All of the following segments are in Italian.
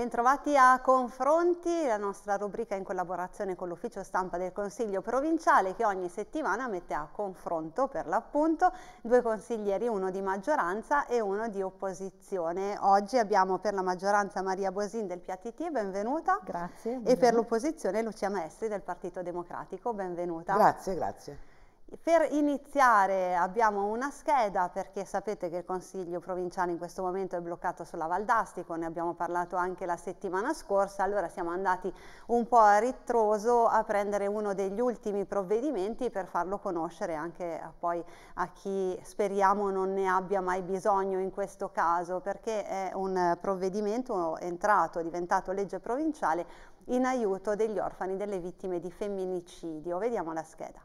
Bentrovati a Confronti, la nostra rubrica in collaborazione con l'ufficio stampa del Consiglio Provinciale che ogni settimana mette a confronto per l'appunto due consiglieri, uno di maggioranza e uno di opposizione. Oggi abbiamo per la maggioranza Maria Bosin del PATT, benvenuta. Grazie. E buongiorno. per l'opposizione Lucia Maestri del Partito Democratico, benvenuta. Grazie, grazie. Per iniziare abbiamo una scheda perché sapete che il Consiglio provinciale in questo momento è bloccato sulla Valdastico, ne abbiamo parlato anche la settimana scorsa, allora siamo andati un po' a ritroso a prendere uno degli ultimi provvedimenti per farlo conoscere anche poi a chi speriamo non ne abbia mai bisogno in questo caso perché è un provvedimento entrato, diventato legge provinciale in aiuto degli orfani delle vittime di femminicidio. Vediamo la scheda.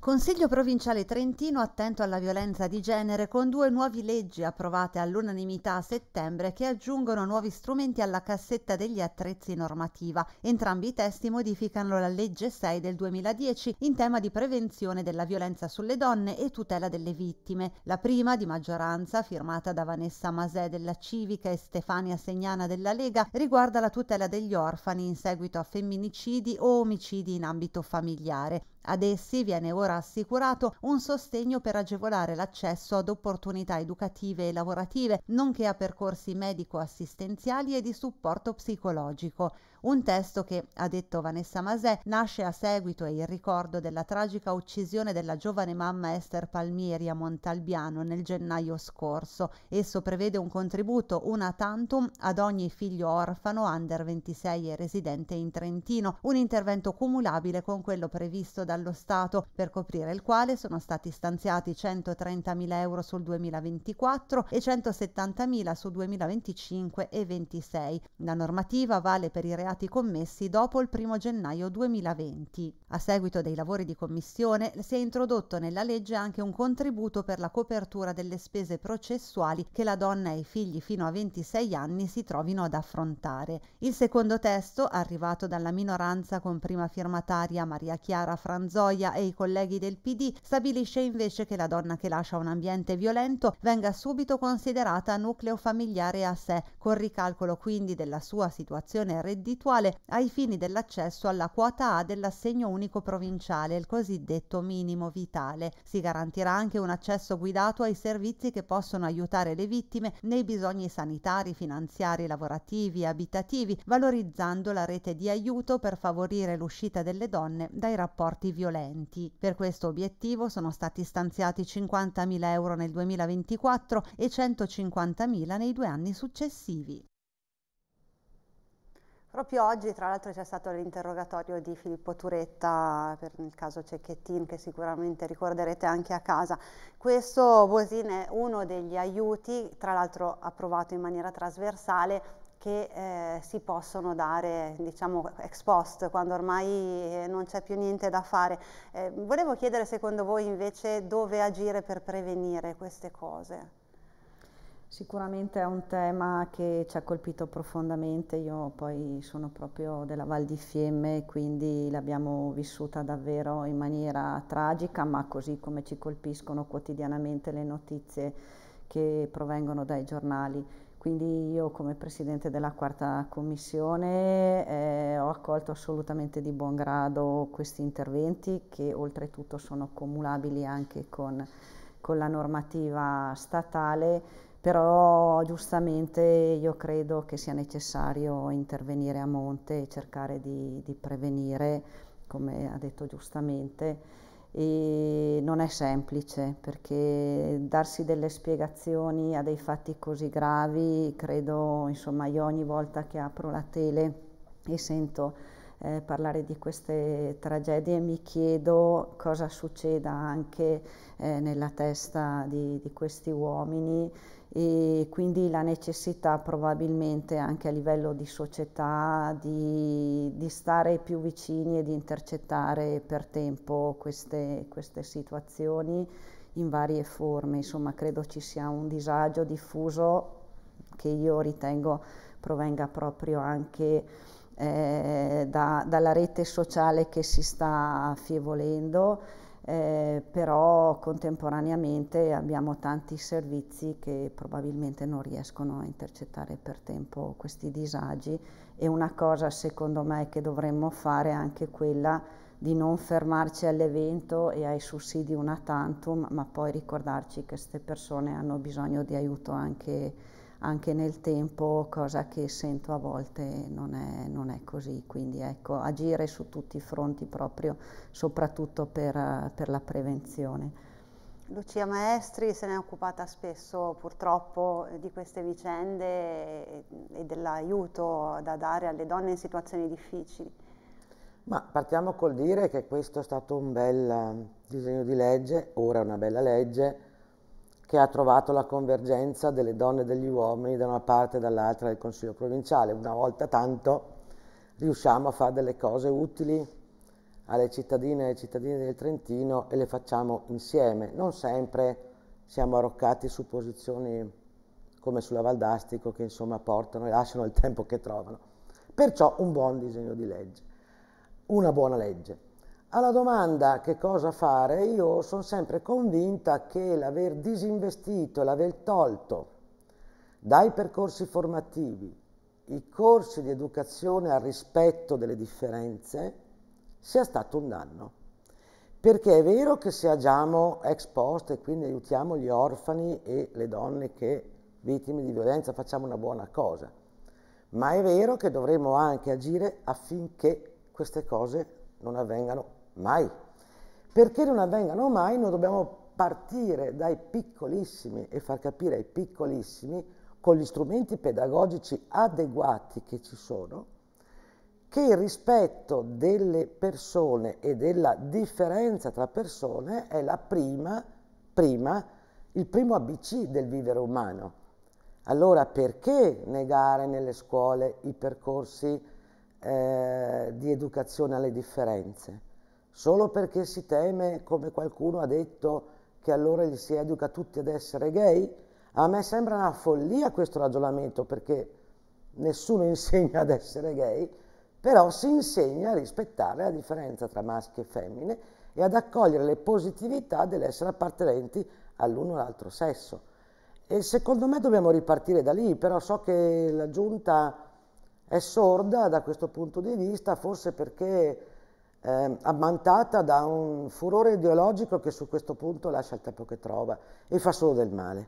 Consiglio provinciale trentino attento alla violenza di genere con due nuove leggi approvate all'unanimità a settembre che aggiungono nuovi strumenti alla cassetta degli attrezzi normativa. Entrambi i testi modificano la legge 6 del 2010 in tema di prevenzione della violenza sulle donne e tutela delle vittime. La prima, di maggioranza, firmata da Vanessa Masè della Civica e Stefania Segnana della Lega, riguarda la tutela degli orfani in seguito a femminicidi o omicidi in ambito familiare. Ad essi viene ora assicurato un sostegno per agevolare l'accesso ad opportunità educative e lavorative, nonché a percorsi medico-assistenziali e di supporto psicologico. Un testo che, ha detto Vanessa Masè, nasce a seguito e in ricordo della tragica uccisione della giovane mamma Esther Palmieri a Montalbiano nel gennaio scorso. Esso prevede un contributo una tantum ad ogni figlio orfano under 26 e residente in Trentino, un intervento cumulabile con quello previsto dallo Stato, per coprire il quale sono stati stanziati 130.000 euro sul 2024 e 170.000 sul 2025 e 26. La normativa vale per i reati stati commessi dopo il 1 gennaio 2020. A seguito dei lavori di commissione si è introdotto nella legge anche un contributo per la copertura delle spese processuali che la donna e i figli fino a 26 anni si trovino ad affrontare. Il secondo testo, arrivato dalla minoranza con prima firmataria Maria Chiara Franzoia e i colleghi del PD, stabilisce invece che la donna che lascia un ambiente violento venga subito considerata nucleo familiare a sé, con ricalcolo quindi della sua situazione reddituale percentuale ai fini dell'accesso alla quota A dell'assegno unico provinciale, il cosiddetto minimo vitale. Si garantirà anche un accesso guidato ai servizi che possono aiutare le vittime nei bisogni sanitari, finanziari, lavorativi e abitativi, valorizzando la rete di aiuto per favorire l'uscita delle donne dai rapporti violenti. Per questo obiettivo sono stati stanziati 50.000 euro nel 2024 e 150.000 nei due anni successivi. Proprio oggi, tra l'altro, c'è stato l'interrogatorio di Filippo Turetta per il caso Cecchettin, che sicuramente ricorderete anche a casa. Questo Bosin è uno degli aiuti, tra l'altro approvato in maniera trasversale, che eh, si possono dare, diciamo, ex post, quando ormai eh, non c'è più niente da fare. Eh, volevo chiedere, secondo voi, invece, dove agire per prevenire queste cose? Sicuramente è un tema che ci ha colpito profondamente, io poi sono proprio della Val di Fiemme, quindi l'abbiamo vissuta davvero in maniera tragica, ma così come ci colpiscono quotidianamente le notizie che provengono dai giornali. Quindi io come Presidente della Quarta Commissione eh, ho accolto assolutamente di buon grado questi interventi che oltretutto sono cumulabili anche con, con la normativa statale però giustamente io credo che sia necessario intervenire a monte e cercare di, di prevenire, come ha detto giustamente, e non è semplice perché darsi delle spiegazioni a dei fatti così gravi, credo, insomma, io ogni volta che apro la tele e sento eh, parlare di queste tragedie mi chiedo cosa succeda anche eh, nella testa di, di questi uomini e quindi la necessità probabilmente anche a livello di società di, di stare più vicini e di intercettare per tempo queste, queste situazioni in varie forme. Insomma, credo ci sia un disagio diffuso che io ritengo provenga proprio anche eh, da, dalla rete sociale che si sta affievolendo eh, però contemporaneamente abbiamo tanti servizi che probabilmente non riescono a intercettare per tempo questi disagi e una cosa secondo me che dovremmo fare è anche quella di non fermarci all'evento e ai sussidi una tantum, ma poi ricordarci che queste persone hanno bisogno di aiuto anche anche nel tempo, cosa che sento a volte non è, non è così. Quindi ecco, agire su tutti i fronti proprio, soprattutto per, per la prevenzione. Lucia Maestri se ne è occupata spesso purtroppo di queste vicende e, e dell'aiuto da dare alle donne in situazioni difficili. Ma partiamo col dire che questo è stato un bel mm, disegno di legge, ora è una bella legge, che ha trovato la convergenza delle donne e degli uomini da una parte e dall'altra del Consiglio provinciale. Una volta tanto riusciamo a fare delle cose utili alle cittadine e ai cittadini del Trentino e le facciamo insieme. Non sempre siamo arroccati su posizioni come sulla Valdastico che insomma portano e lasciano il tempo che trovano. Perciò un buon disegno di legge, una buona legge. Alla domanda che cosa fare, io sono sempre convinta che l'aver disinvestito, l'aver tolto dai percorsi formativi i corsi di educazione al rispetto delle differenze sia stato un danno. Perché è vero che se agiamo ex post e quindi aiutiamo gli orfani e le donne che vittime di violenza facciamo una buona cosa, ma è vero che dovremo anche agire affinché queste cose non avvengano mai. Perché non avvengano mai, noi dobbiamo partire dai piccolissimi e far capire ai piccolissimi, con gli strumenti pedagogici adeguati che ci sono, che il rispetto delle persone e della differenza tra persone è prima, prima, il primo ABC del vivere umano. Allora perché negare nelle scuole i percorsi eh, di educazione alle differenze? solo perché si teme, come qualcuno ha detto, che allora gli si educa tutti ad essere gay? A me sembra una follia questo ragionamento perché nessuno insegna ad essere gay, però si insegna a rispettare la differenza tra maschi e femmine e ad accogliere le positività dell'essere appartenenti all'uno o all'altro sesso. E secondo me dobbiamo ripartire da lì, però so che la giunta è sorda da questo punto di vista, forse perché eh, ammantata da un furore ideologico che su questo punto lascia il tempo che trova e fa solo del male.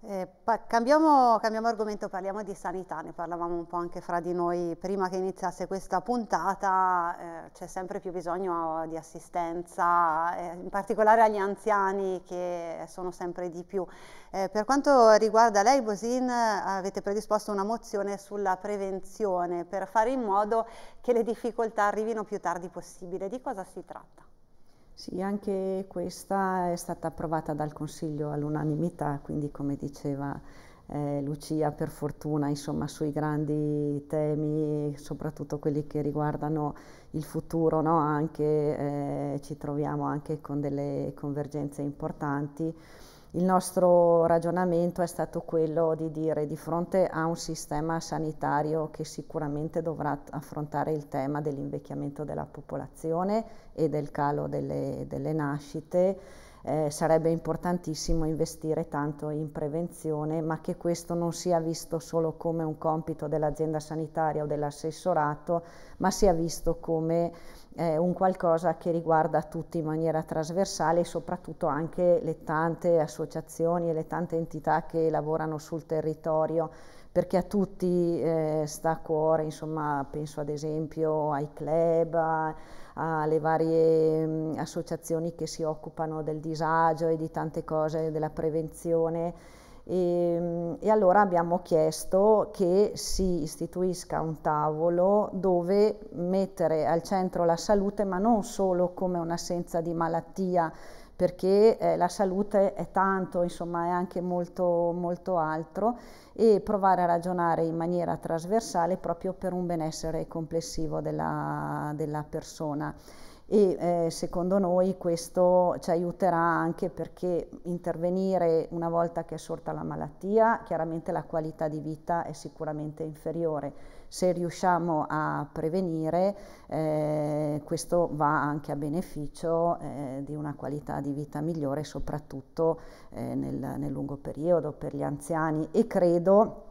Eh, cambiamo, cambiamo, argomento, parliamo di sanità, ne parlavamo un po' anche fra di noi prima che iniziasse questa puntata, eh, c'è sempre più bisogno di assistenza, eh, in particolare agli anziani che sono sempre di più. Eh, per quanto riguarda lei Bosin avete predisposto una mozione sulla prevenzione per fare in modo che le difficoltà arrivino più tardi possibile, di cosa si tratta? Sì, anche questa è stata approvata dal Consiglio all'unanimità, quindi come diceva eh, Lucia, per fortuna insomma, sui grandi temi, soprattutto quelli che riguardano il futuro, no? anche, eh, ci troviamo anche con delle convergenze importanti il nostro ragionamento è stato quello di dire di fronte a un sistema sanitario che sicuramente dovrà affrontare il tema dell'invecchiamento della popolazione e del calo delle, delle nascite, eh, sarebbe importantissimo investire tanto in prevenzione, ma che questo non sia visto solo come un compito dell'azienda sanitaria o dell'assessorato, ma sia visto come eh, un qualcosa che riguarda tutti in maniera trasversale e soprattutto anche le tante associazioni e le tante entità che lavorano sul territorio perché a tutti eh, sta a cuore, insomma, penso ad esempio ai club, a, alle varie mh, mm, associazioni che si occupano del disagio e di tante cose, della prevenzione e, ehm, e, allora abbiamo chiesto che si istituisca un tavolo dove mettere al centro la salute, ma non solo come un'assenza di malattia, perché eh, la salute è tanto, insomma è anche molto, molto altro, e provare a ragionare in maniera trasversale proprio per un benessere complessivo della, della persona e eh, secondo noi questo ci aiuterà anche perché intervenire una volta che è sorta la malattia, chiaramente la qualità di vita è sicuramente inferiore. Se riusciamo a prevenire, eh, questo va anche a beneficio eh, di una qualità di vita migliore, soprattutto eh, nel, nel lungo periodo per gli anziani e credo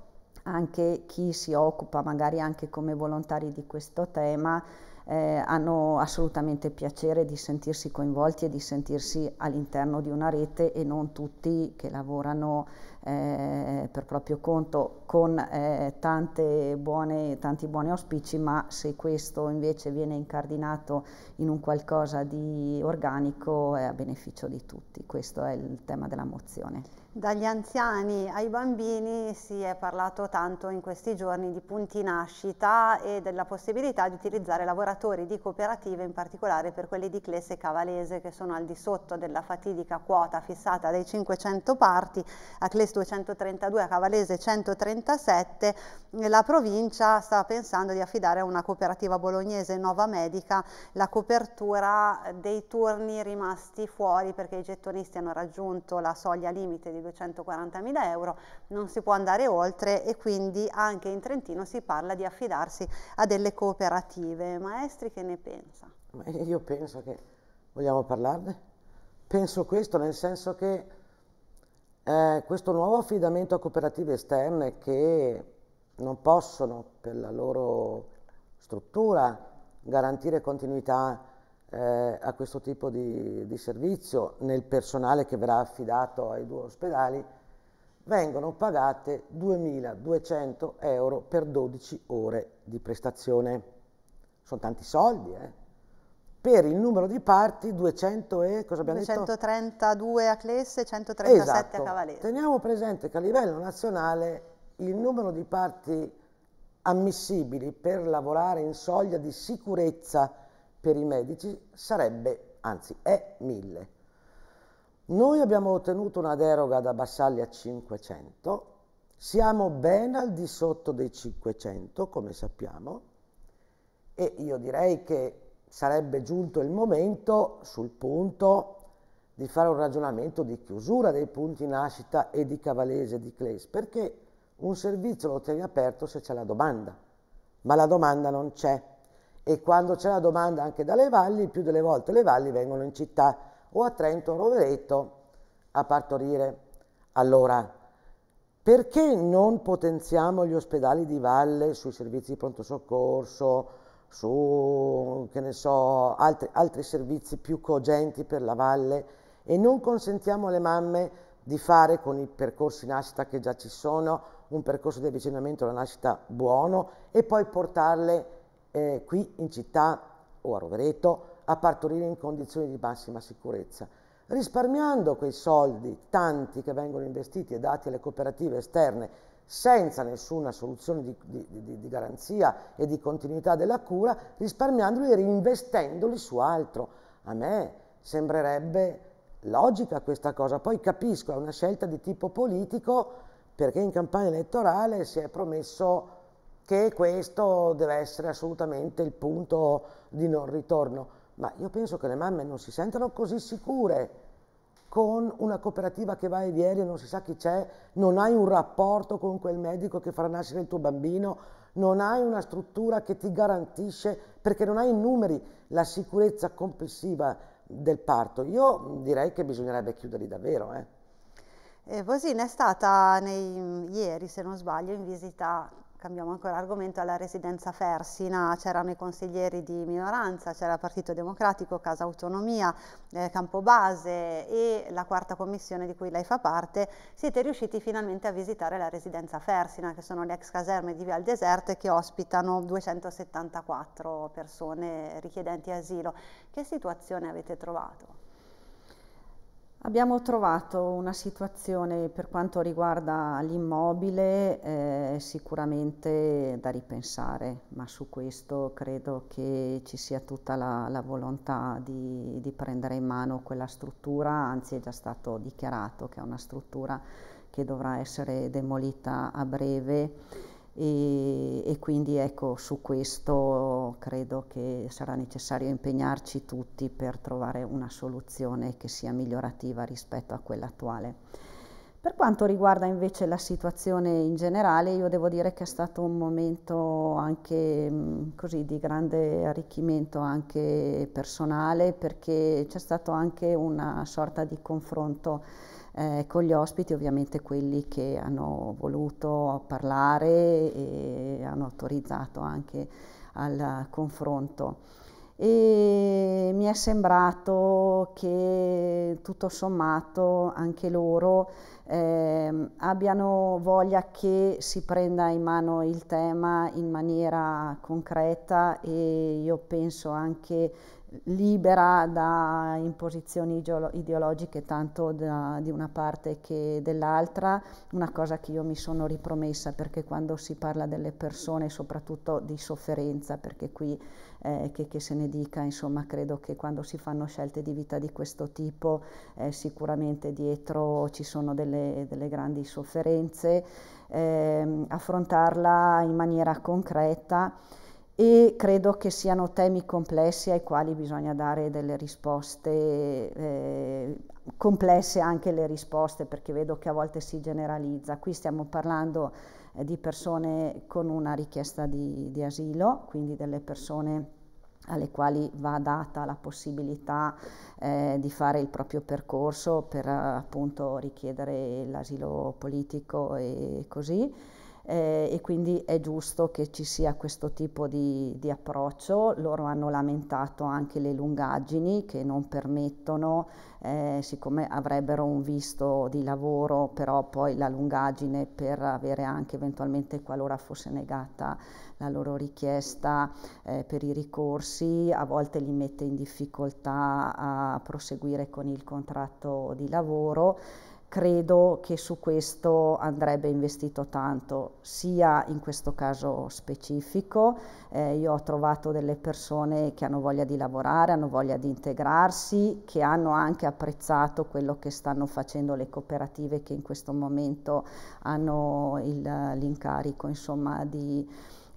anche chi si occupa magari anche come volontari di questo tema eh, hanno assolutamente piacere di sentirsi coinvolti e di sentirsi all'interno di una rete e non tutti che lavorano eh, per proprio conto con eh, buone, tanti buoni auspici, ma se questo invece viene incardinato in un qualcosa di organico è a beneficio di tutti. Questo è il tema della mozione. Dagli anziani ai bambini si è parlato tanto in questi giorni di punti nascita e della possibilità di utilizzare lavoratori di cooperative, in particolare per quelli di Clesse Cavalese che sono al di sotto della fatidica quota fissata dei 500 parti. A Clesse 232, a Cavalese 137, eh, la provincia stava pensando di affidare a una cooperativa bolognese Nova Medica la copertura dei turni rimasti fuori perché i gettonisti hanno raggiunto la soglia limite di 240.000 euro, non si può andare oltre e quindi anche in Trentino si parla di affidarsi a delle cooperative. Maestri che ne pensa? Io penso che vogliamo parlarne. Penso questo nel senso che eh, questo nuovo affidamento a cooperative esterne che non possono per la loro struttura garantire continuità eh, a questo tipo di, di, servizio nel personale che verrà affidato ai due ospedali, vengono pagate 2.200 euro per 12 ore di prestazione. Sono tanti soldi, eh? per il numero di parti 200 e, 232 a Clesse e 137 esatto. a Cavallese. Teniamo presente che a livello nazionale il numero di parti ammissibili per lavorare in soglia di sicurezza per i medici sarebbe, anzi è 1000. Noi abbiamo ottenuto una deroga da Bassalli a 500, siamo ben al di sotto dei 500 come sappiamo e io direi che sarebbe giunto il momento sul punto di fare un ragionamento di chiusura dei punti nascita e di Cavalese e di Cles, perché un servizio lo tieni aperto se c'è la domanda, ma la domanda non c'è e quando c'è la domanda anche dalle valli, più delle volte le valli vengono in città o a Trento o a Rovereto a partorire. Allora, perché non potenziamo gli ospedali di valle sui servizi di pronto soccorso, su so, altri, altri servizi più cogenti per la valle e non consentiamo alle mamme di fare con i percorsi nascita che già ci sono un percorso di avvicinamento alla nascita buono e poi portarle eh, qui in città o a Rovereto a partorire in condizioni di massima sicurezza, risparmiando quei soldi, tanti che vengono investiti e dati alle cooperative esterne senza nessuna soluzione di, di, di, garanzia e di continuità della cura, risparmiandoli e reinvestendoli su altro. A me sembrerebbe logica questa cosa, poi capisco, è una scelta di tipo politico perché in campagna elettorale si è promesso che questo deve essere assolutamente il punto di non ritorno, ma io penso che le mamme non si sentano così sicure con una cooperativa che va e viene, non si sa chi c'è, non hai un rapporto con quel medico che farà nascere il tuo bambino, non hai una struttura che ti garantisce, perché non hai i numeri, la sicurezza complessiva del parto. Io direi che bisognerebbe chiuderli davvero. Eh. Eh, Bosina è stata nei, ieri, se non sbaglio, in visita cambiamo ancora argomento, alla residenza Fersina c'erano i consiglieri di minoranza, c'era il Partito Democratico, Casa Autonomia, eh, Campobase e la quarta commissione di cui lei fa parte, siete riusciti finalmente a visitare la residenza Fersina, che sono le ex caserme di Vial Deserto e che ospitano 274 persone richiedenti asilo. Che situazione avete trovato? Abbiamo trovato una situazione per quanto riguarda l'immobile eh, sicuramente da ripensare, ma su questo credo che ci sia tutta la, la volontà di, di, prendere in mano quella struttura, anzi è già stato dichiarato che è una struttura che dovrà essere demolita a breve e, e, quindi ecco su questo credo che sarà necessario impegnarci tutti per trovare una soluzione che sia migliorativa rispetto a quella attuale. Per quanto riguarda invece la situazione in generale, io devo dire che è stato un momento anche mm, così di grande arricchimento anche personale perché c'è stato anche una sorta di confronto eh, con gli ospiti ovviamente quelli che hanno voluto parlare e hanno autorizzato anche al confronto. E mi è sembrato che tutto sommato anche loro eh, abbiano voglia che si prenda in mano il tema in maniera concreta e io penso anche libera da imposizioni ideologiche tanto da, di una parte che dell'altra, una cosa che io mi sono ripromessa perché quando si parla delle persone, soprattutto di sofferenza, perché qui eh, che, che, se ne dica, insomma, credo che quando si fanno scelte di vita di questo tipo eh, sicuramente dietro ci sono delle, delle grandi sofferenze, eh, affrontarla in maniera concreta e credo che siano temi complessi ai quali bisogna dare delle risposte eh, complesse anche le risposte perché vedo che a volte si generalizza. Qui stiamo parlando eh, di persone con una richiesta di, di asilo, quindi delle persone alle quali va data la possibilità eh, di fare il proprio percorso per appunto richiedere l'asilo politico e così eh, e quindi è giusto che ci sia questo tipo di, di, approccio. Loro hanno lamentato anche le lungaggini che non permettono, eh, siccome avrebbero un visto di lavoro, però poi la lungaggine per avere anche eventualmente qualora fosse negata la loro richiesta eh, per i ricorsi, a volte li mette in difficoltà a proseguire con il contratto di lavoro credo che su questo andrebbe investito tanto, sia in questo caso specifico, eh, io ho trovato delle persone che hanno voglia di lavorare, hanno voglia di integrarsi, che hanno anche apprezzato quello che stanno facendo le cooperative che in questo momento hanno l'incarico insomma di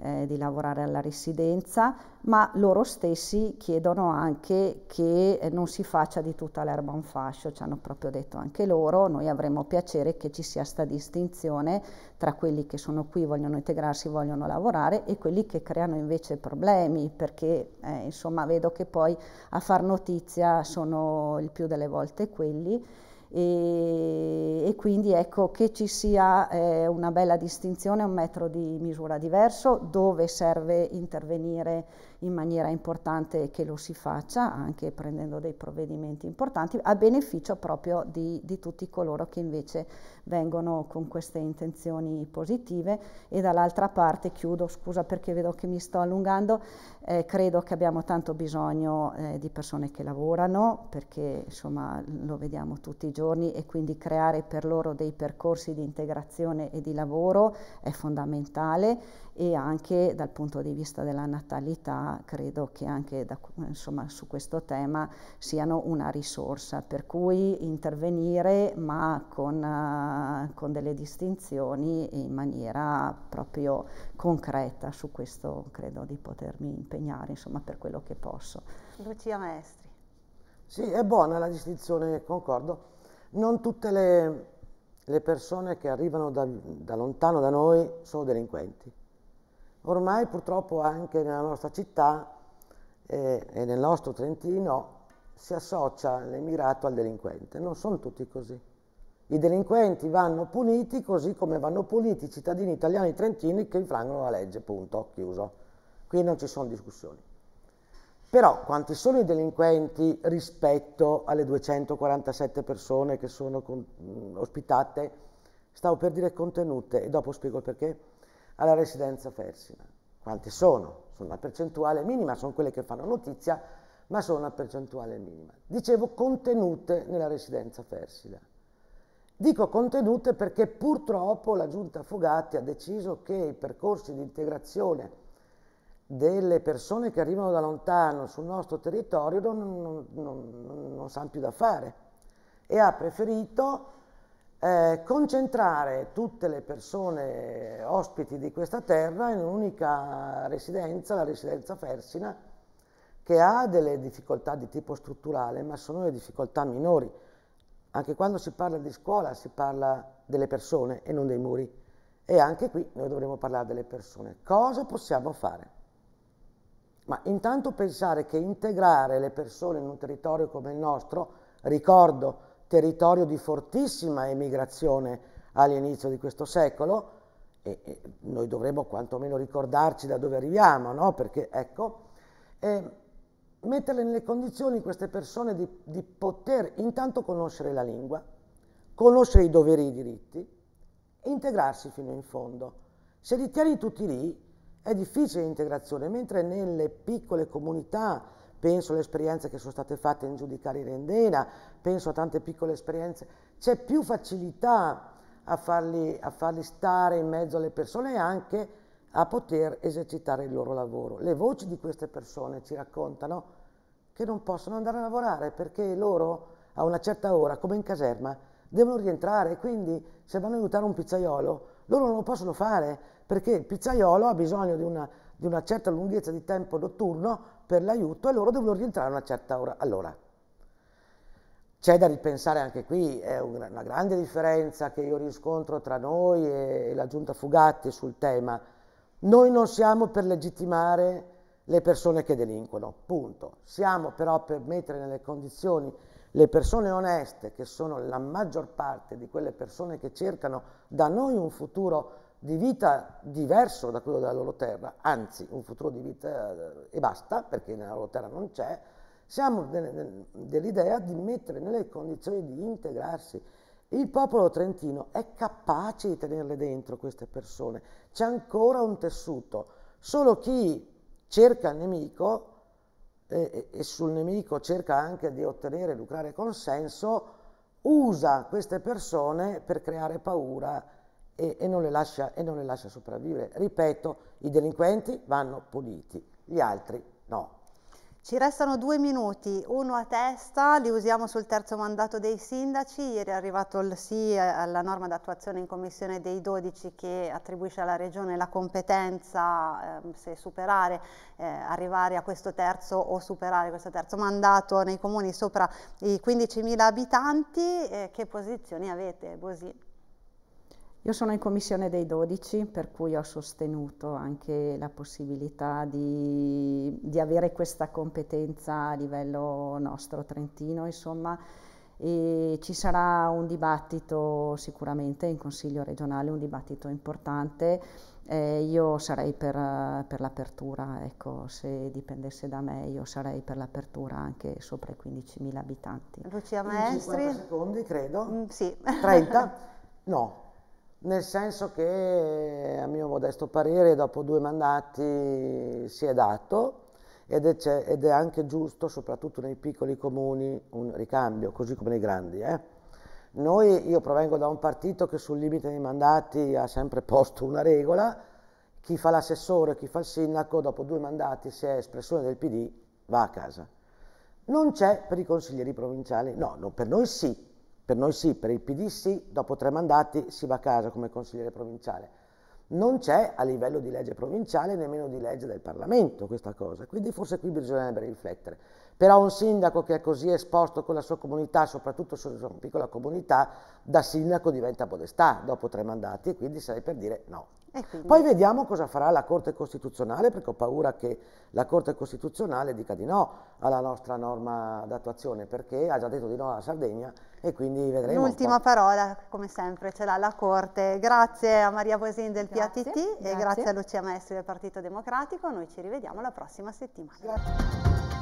eh, di lavorare alla residenza, ma loro stessi chiedono anche che eh, non si faccia di tutta l'erba un fascio, ci hanno proprio detto anche loro, noi avremmo piacere che ci sia questa distinzione tra quelli che sono qui, vogliono integrarsi, vogliono lavorare e quelli che creano invece problemi, perché eh, insomma vedo che poi a far notizia sono il più delle volte quelli e, e quindi ecco che ci sia eh, una bella distinzione, un metro di misura diverso, dove serve intervenire in maniera importante che lo si faccia, anche prendendo dei provvedimenti importanti, a beneficio proprio di, di tutti coloro che invece vengono con queste intenzioni positive. E dall'altra parte, chiudo, scusa perché vedo che mi sto allungando, eh, credo che abbiamo tanto bisogno eh, di persone che lavorano, perché insomma lo vediamo tutti i giorni, e quindi creare per loro dei percorsi di integrazione e di lavoro è fondamentale e anche dal punto di vista della natalità credo che anche da, insomma, su questo tema siano una risorsa, per cui intervenire ma con, uh, con delle distinzioni in maniera proprio concreta, su questo credo di potermi impegnare insomma, per quello che posso. Lucia Maestri. Sì, è buona la distinzione, concordo. Non tutte le, le persone che arrivano da, da lontano da noi sono delinquenti. Ormai purtroppo anche nella nostra città eh, e nel nostro Trentino si associa l'emigrato al delinquente, non sono tutti così. I delinquenti vanno puniti così come vanno puniti i cittadini italiani e trentini che infrangono la legge, punto, chiuso. Qui non ci sono discussioni. Però quanti sono i delinquenti rispetto alle 247 persone che sono con, mh, mm, ospitate? Stavo per dire contenute e dopo spiego perché alla residenza Fersina. Quante sono? Sono una percentuale minima, sono quelle che fanno notizia, ma sono una percentuale minima. Dicevo contenute nella residenza Fersina. Dico contenute perché purtroppo la giunta Fugatti ha deciso che i percorsi di integrazione delle persone che arrivano da lontano sul nostro territorio non, non, non, non sanno più da fare e ha preferito eh, concentrare tutte le persone eh, ospiti di questa terra in un'unica residenza, la residenza Fersina, che ha delle difficoltà di tipo strutturale, ma sono le difficoltà minori. Anche quando si parla di scuola si parla delle persone e non dei muri. E anche qui noi dovremmo parlare delle persone. Cosa possiamo fare? Ma intanto pensare che integrare le persone in un territorio come il nostro, ricordo, territorio di fortissima emigrazione all'inizio di questo secolo e, e noi dovremmo quantomeno ricordarci da dove arriviamo, no? perché ecco, eh, metterle nelle condizioni queste persone di, di poter intanto conoscere la lingua, conoscere i doveri e i diritti, integrarsi fino in fondo. Se li tieni tutti lì è difficile l'integrazione, mentre nelle piccole comunità penso alle esperienze che sono state fatte in giudicare Rendena, penso a tante piccole esperienze, c'è più facilità a farli, a farli stare in mezzo alle persone e anche a poter esercitare il loro lavoro. Le voci di queste persone ci raccontano che non possono andare a lavorare perché loro a una certa ora, come in caserma, devono rientrare, quindi se vanno a aiutare un pizzaiolo, loro non lo possono fare perché il pizzaiolo ha bisogno di una, di una certa lunghezza di tempo notturno per l'aiuto e loro devono rientrare a una certa ora all'ora. C'è da ripensare anche qui, è una grande differenza che io riscontro tra noi e la giunta Fugatti sul tema. Noi non siamo per legittimare le persone che delinquono, punto. Siamo però per mettere nelle condizioni le persone oneste, che sono la maggior parte di quelle persone che cercano da noi un futuro di vita diverso da quello della loro terra, anzi un futuro di vita eh, e basta, perché nella loro terra non c'è, siamo dell'idea di mettere nelle condizioni di integrarsi. Il popolo trentino è capace di tenerle dentro queste persone, c'è ancora un tessuto, solo chi cerca il nemico e, e sul nemico cerca anche di ottenere e lucrare consenso, usa queste persone per creare paura e, e, non lascia, e non le lascia sopravvivere. Ripeto, i delinquenti vanno puniti, gli altri no. Ci restano due minuti, uno a testa, li usiamo sul terzo mandato dei sindaci, ieri è arrivato il sì alla norma d'attuazione in commissione dei 12 che attribuisce alla regione la competenza eh, se superare, eh, arrivare a questo terzo o superare questo terzo mandato nei comuni sopra i 15.000 abitanti, eh, che posizioni avete Bosi? Io sono in commissione dei 12, per cui ho sostenuto anche la possibilità di, di avere questa competenza a livello nostro trentino, insomma, e ci sarà un dibattito sicuramente in Consiglio regionale, un dibattito importante. Eh, io sarei per, per l'apertura, ecco, se dipendesse da me, io sarei per l'apertura anche sopra i 15.000 abitanti. Lucia Maestri? 50 secondi, credo. Mm, sì. 30? No. Nel senso che, a mio modesto parere, dopo due mandati si è dato ed è, ed è anche giusto, soprattutto nei piccoli comuni, un ricambio, così come nei grandi. Eh? Noi, io provengo da un partito che sul limite dei mandati ha sempre posto una regola, chi fa l'assessore, chi fa il sindaco, dopo due mandati, se è espressione del PD, va a casa. Non c'è per i consiglieri provinciali, no, no per noi sì, per noi sì, per il PD sì, dopo tre mandati si va a casa come consigliere provinciale. Non c'è a livello di legge provinciale nemmeno di legge del Parlamento questa cosa, quindi forse qui bisognerebbe riflettere. Però un sindaco che è così esposto con la sua comunità, soprattutto se è una piccola comunità, da sindaco diventa podestà dopo tre mandati e quindi sarei per dire no. Poi vediamo cosa farà la Corte Costituzionale, perché ho paura che la Corte Costituzionale dica di no alla nostra norma d'attuazione, perché ha già detto di no alla Sardegna e quindi vedremo. L'ultima parola, come sempre, ce l'ha la Corte. Grazie a Maria Boesin del grazie, PATT grazie. e grazie a Lucia Maestri del Partito Democratico. Noi ci rivediamo la prossima settimana. Grazie.